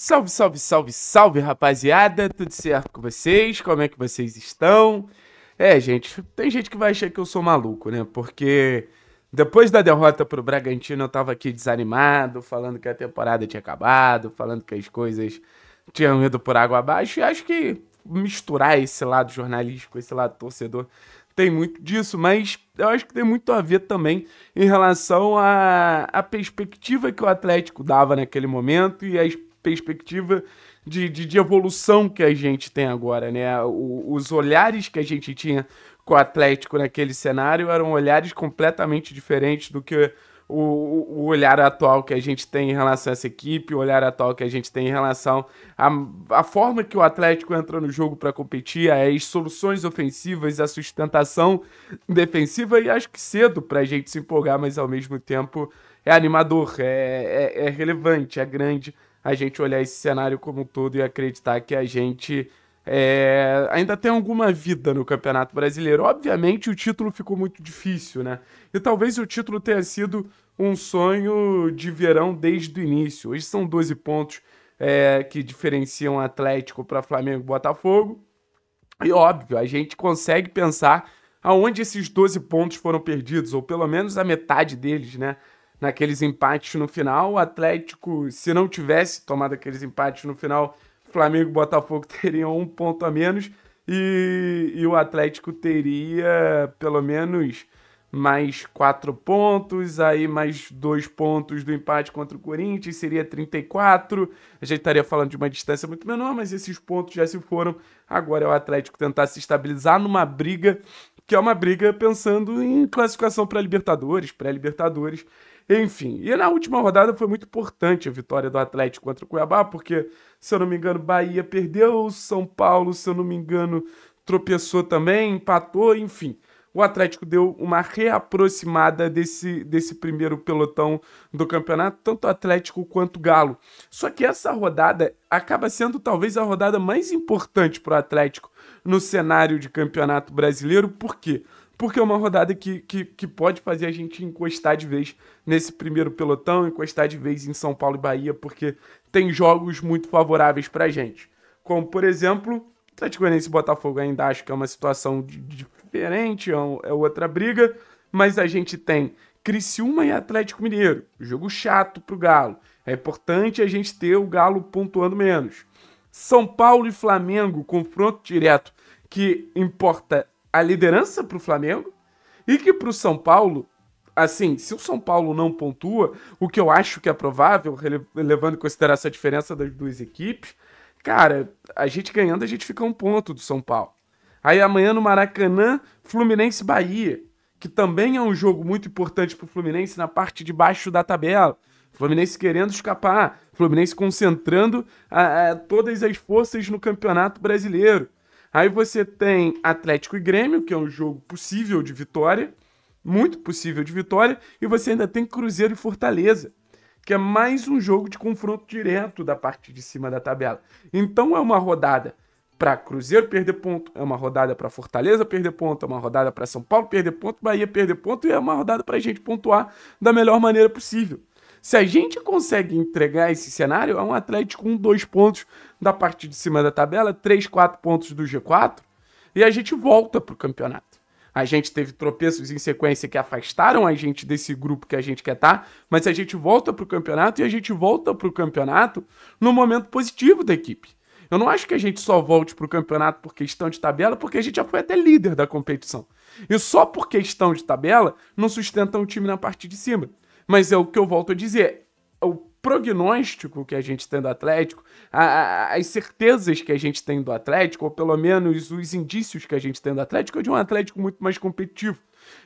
Salve, salve, salve, salve, rapaziada! Tudo certo com vocês? Como é que vocês estão? É, gente, tem gente que vai achar que eu sou maluco, né? Porque depois da derrota pro Bragantino eu tava aqui desanimado, falando que a temporada tinha acabado, falando que as coisas tinham ido por água abaixo, e acho que misturar esse lado jornalístico, esse lado torcedor, tem muito disso, mas eu acho que tem muito a ver também em relação à a, a perspectiva que o Atlético dava naquele momento e as perspectiva de, de, de evolução que a gente tem agora, né? O, os olhares que a gente tinha com o Atlético naquele cenário eram olhares completamente diferentes do que o, o, olhar atual que a gente tem em relação a essa equipe, o olhar atual que a gente tem em relação à forma que o Atlético entra no jogo para competir, as soluções ofensivas, a sustentação defensiva, e acho que cedo para a gente se empolgar, mas ao mesmo tempo é animador, é, é, é relevante, é grande a gente olhar esse cenário como um todo e acreditar que a gente é, ainda tem alguma vida no Campeonato Brasileiro. Obviamente o título ficou muito difícil, né? E talvez o título tenha sido um sonho de verão desde o início. Hoje são 12 pontos é, que diferenciam Atlético para Flamengo e Botafogo. E óbvio, a gente consegue pensar aonde esses 12 pontos foram perdidos, ou pelo menos a metade deles, né? naqueles empates no final. O Atlético, se não tivesse tomado aqueles empates no final, Flamengo e Botafogo teriam um ponto a menos e, e o Atlético teria pelo menos mais quatro pontos, aí mais dois pontos do empate contra o Corinthians, seria 34. A gente estaria falando de uma distância muito menor, mas esses pontos já se foram. Agora é o Atlético tentar se estabilizar numa briga que é uma briga pensando em classificação para Libertadores, pré-Libertadores. Enfim, e na última rodada foi muito importante a vitória do Atlético contra o Cuiabá, porque, se eu não me engano, Bahia perdeu, São Paulo, se eu não me engano, tropeçou também, empatou, enfim. O Atlético deu uma reaproximada desse, desse primeiro pelotão do campeonato, tanto Atlético quanto Galo. Só que essa rodada acaba sendo talvez a rodada mais importante para o Atlético no cenário de campeonato brasileiro, por quê? porque é uma rodada que, que, que, pode fazer a gente encostar de vez nesse primeiro pelotão, encostar de vez em São Paulo e Bahia, porque tem jogos muito favoráveis pra gente. Como, por exemplo, Atlético Goianiense e Botafogo ainda acho que é uma situação de, de diferente, é, um, é outra briga, mas a gente tem Criciúma e Atlético Mineiro, jogo chato pro Galo. É importante a gente ter o Galo pontuando menos. São Paulo e Flamengo, confronto direto que importa a liderança para o Flamengo e que para o São Paulo, assim, se o São Paulo não pontua, o que eu acho que é provável, levando em consideração a diferença das duas equipes, cara, a gente ganhando, a gente fica um ponto do São Paulo. Aí amanhã no Maracanã, Fluminense Bahia, que também é um jogo muito importante para o Fluminense na parte de baixo da tabela. Fluminense querendo escapar, Fluminense concentrando todas as forças no Campeonato Brasileiro. Aí você tem Atlético e Grêmio, que é um jogo possível de vitória, muito possível de vitória, e você ainda tem Cruzeiro e Fortaleza, que é mais um jogo de confronto direto da parte de cima da tabela. Então é uma rodada para Cruzeiro perder ponto, é uma rodada para Fortaleza perder ponto, é uma rodada para São Paulo perder ponto, Bahia perder ponto e é uma rodada para a gente pontuar da melhor maneira possível. Se a gente consegue entregar esse cenário, é um Atlético com dois pontos da parte de cima da tabela, três, quatro pontos do G4, e a gente volta pro campeonato. A gente teve tropeços em sequência que afastaram a gente desse grupo que a gente quer estar, tá, mas a gente volta pro campeonato e a gente volta pro campeonato no momento positivo da equipe. Eu não acho que a gente só volte para o campeonato por questão de tabela, porque a gente já foi até líder da competição. E só por questão de tabela não sustenta um time na parte de cima. Mas é o que eu volto a dizer. O prognóstico que a gente tem do Atlético, a, a, as certezas que a gente tem do Atlético, ou pelo menos os indícios que a gente tem do Atlético, é de um Atlético muito mais competitivo.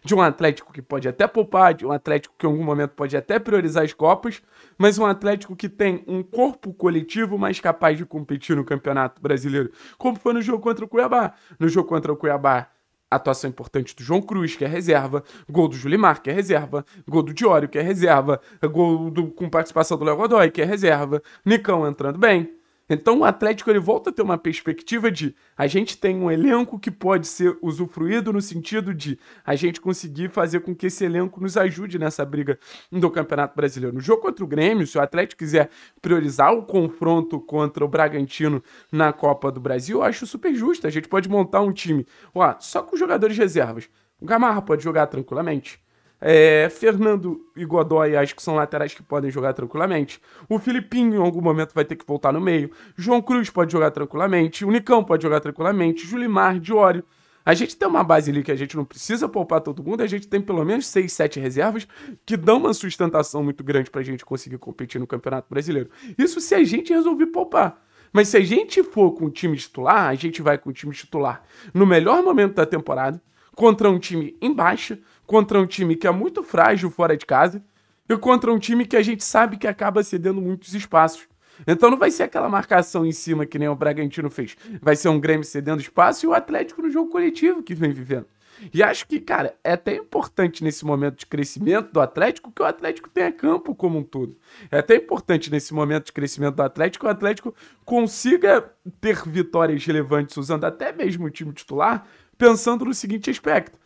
De um Atlético que pode até poupar, de um Atlético que em algum momento pode até priorizar as Copas, mas um Atlético que tem um corpo coletivo mais capaz de competir no Campeonato Brasileiro. Como foi no jogo contra o Cuiabá. No jogo contra o Cuiabá, atuação importante do João Cruz, que é reserva, gol do Julimar, que é reserva, gol do Diório, que é reserva, gol do, com participação do Léo Godoy, que é reserva, Nicão entrando bem. Então o Atlético ele volta a ter uma perspectiva de a gente tem um elenco que pode ser usufruído no sentido de a gente conseguir fazer com que esse elenco nos ajude nessa briga do Campeonato Brasileiro. No jogo contra o Grêmio, se o Atlético quiser priorizar o confronto contra o Bragantino na Copa do Brasil, eu acho super justo. A gente pode montar um time, ó, só com jogadores reservas. O Gamarra pode jogar tranquilamente. É, Fernando e Godoy acho que são laterais que podem jogar tranquilamente. O Filipinho em algum momento vai ter que voltar no meio. João Cruz pode jogar tranquilamente. O Nicão pode jogar tranquilamente. Julimar, Diório. A gente tem uma base ali que a gente não precisa poupar todo mundo, a gente tem pelo menos 6, 7 reservas que dão uma sustentação muito grande pra gente conseguir competir no Campeonato Brasileiro. Isso se a gente resolver poupar. Mas se a gente for com o time titular, a gente vai com o time titular no melhor momento da temporada, contra um time em baixa, contra um time que é muito frágil fora de casa e contra um time que a gente sabe que acaba cedendo muitos espaços. Então não vai ser aquela marcação em cima que nem o Bragantino fez. Vai ser um Grêmio cedendo espaço e o Atlético no jogo coletivo que vem vivendo. E acho que, cara, é até importante nesse momento de crescimento do Atlético que o Atlético tenha campo como um todo. É até importante nesse momento de crescimento do Atlético que o Atlético consiga ter vitórias relevantes usando até mesmo o time titular, pensando no seguinte aspecto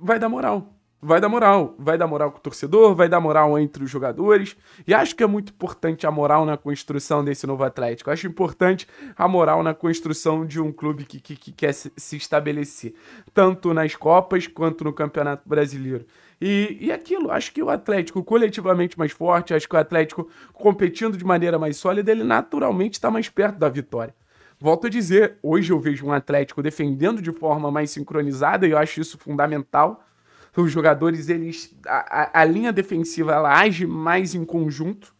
vai dar moral. Vai dar moral. Vai dar moral com o torcedor, vai dar moral entre os jogadores. E acho que é muito importante a moral na construção desse novo Atlético. Acho importante a moral na construção de um clube que, que, que quer se, estabelecer, tanto nas Copas quanto no Campeonato Brasileiro. E, e aquilo, acho que o Atlético coletivamente mais forte, acho que o Atlético competindo de maneira mais sólida, ele naturalmente está mais perto da vitória. Volto a dizer, hoje eu vejo um Atlético defendendo de forma mais sincronizada e eu acho isso fundamental. Os jogadores, eles a, a, a linha defensiva ela age mais em conjunto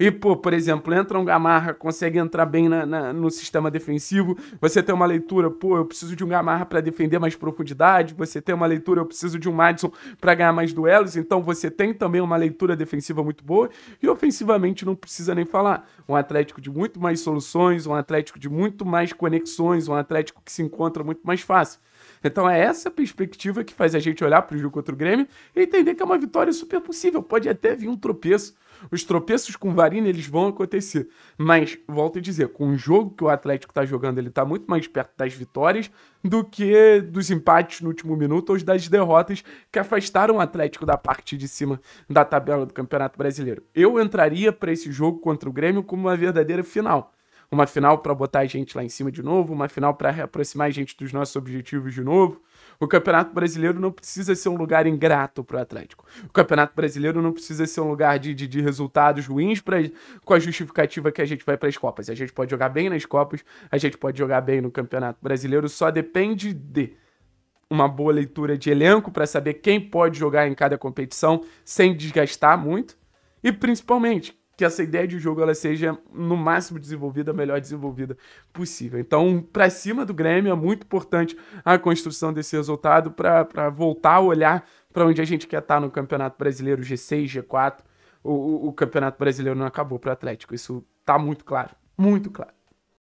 e, pô, por exemplo, entra um Gamarra, consegue entrar bem na, na, no sistema defensivo. Você tem uma leitura, pô, eu preciso de um Gamarra para defender mais profundidade. Você tem uma leitura, eu preciso de um Madison para ganhar mais duelos. Então você tem também uma leitura defensiva muito boa. E ofensivamente não precisa nem falar. Um Atlético de muito mais soluções, um Atlético de muito mais conexões, um Atlético que se encontra muito mais fácil. Então é essa perspectiva que faz a gente olhar para o jogo contra o Grêmio e entender que é uma vitória super possível. Pode até vir um tropeço, os tropeços com Varina, eles vão acontecer. Mas, volto a dizer, com o jogo que o Atlético está jogando, ele está muito mais perto das vitórias do que dos empates no último minuto ou das derrotas que afastaram o Atlético da parte de cima da tabela do Campeonato Brasileiro. Eu entraria para esse jogo contra o Grêmio como uma verdadeira final uma final para botar a gente lá em cima de novo, uma final para reaproximar a gente dos nossos objetivos de novo. O Campeonato Brasileiro não precisa ser um lugar ingrato para o Atlético. O Campeonato Brasileiro não precisa ser um lugar de, de, de resultados ruins pra, com a justificativa que a gente vai para as Copas. A gente pode jogar bem nas Copas, a gente pode jogar bem no Campeonato Brasileiro, só depende de uma boa leitura de elenco para saber quem pode jogar em cada competição sem desgastar muito e principalmente que essa ideia de jogo ela seja no máximo desenvolvida, melhor desenvolvida possível. Então, para cima do Grêmio é muito importante a construção desse resultado para voltar a olhar para onde a gente quer estar tá no Campeonato Brasileiro G6, G4. O, o, o Campeonato Brasileiro não acabou para o Atlético, isso está muito claro, muito claro.